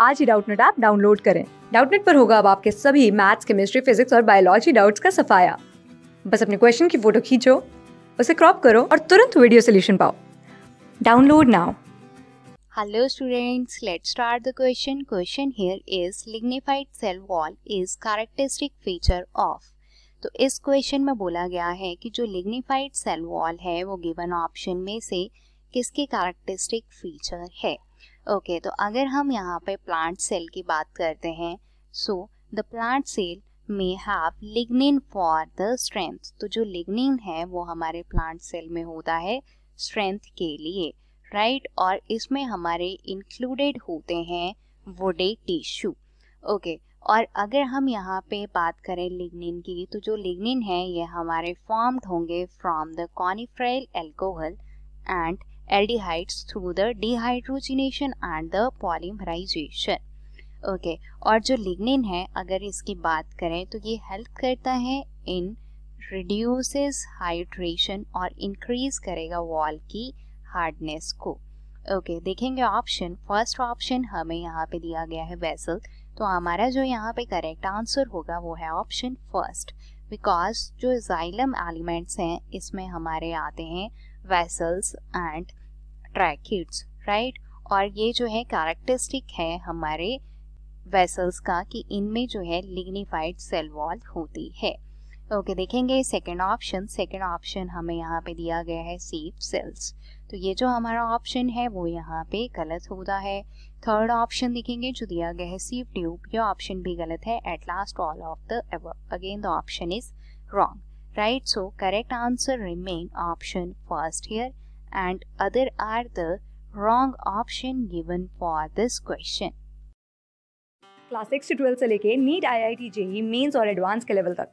आज ही Doubtnut app download करें डाउटनेट पर होगा अब आपके सभी मैथ्स केमिस्ट्री फिजिक्स और बायोलॉजी डाउट्स का सफाया बस अपने क्वेश्चन की फोटो खींचो उसे क्रॉप करो और तुरंत वीडियो सोल्यूशन पाओ download now hello students let's start the question question here is lignified cell wall is characteristic feature of तो इस क्वेश्चन में बोला गया है कि जो लिग्निफाइड सेल वॉल है वो गिवन ऑप्शन में से किसके कैरेक्टरिस्टिक फीचर है ओके okay, तो अगर हम यहाँ पे प्लांट सेल की बात करते हैं so the plant cell may have lignin for the strength तो जो लिग्निन है वो हमारे प्लांट सेल में होता है स्ट्रेंथ के लिए राइट right? और इसमें हमारे इंक्लूडेड होते हैं वुडे टिश्यू ओके और अगर हम यहाँ पे बात करें लिग्निन की तो जो लिग्निन है ये हमारे फॉर्म्ड होंगे from the coniferyl alcohol and aldehydes through the dehydrogenation and the polymerization okay okay. और जो लिग्निन है अगर इसकी बात करें तो ये हेल्प करता है इन रिड्यूसेस हाइड्रेशन और इंक्रीज करेगा वॉल की हार्डनेस को ओके okay, देखेंगे ऑप्शन फर्स्ट ऑप्शन हमें यहाँ पे दिया गया है वेसल तो हमारा जो यहाँ पे करेक्ट आंसर होगा वो है ऑप्शन फर्स्ट बिकॉज जो जाइलम एलिमेंट्स हैं इसमें हमारे आते हैं वेसल्स एंड ट्रैकिड्स राइट और ये जो है कैरेक्टरिस्टिक है हमारे वेसल्स का कि इनमें जो है लिग्निफाइड सेल वॉल होती है ओके okay, देखेंगे सेकेंड ऑप्शन सेकेंड ऑप्शन हमें यहाँ पे दिया गया है सेफ सेल्स तो ये जो हमारा ऑप्शन है वो यहाँ पे गलत होता है थर्ड ऑप्शन देखेंगे जो दिया गया है सेफ ट्यूब ये ऑप्शन भी गलत है at last all of the again the option is wrong right so correct answer remain option first here and other are the wrong option given for this question class six से से लेके NEET I I T JEE mains और advance के level तक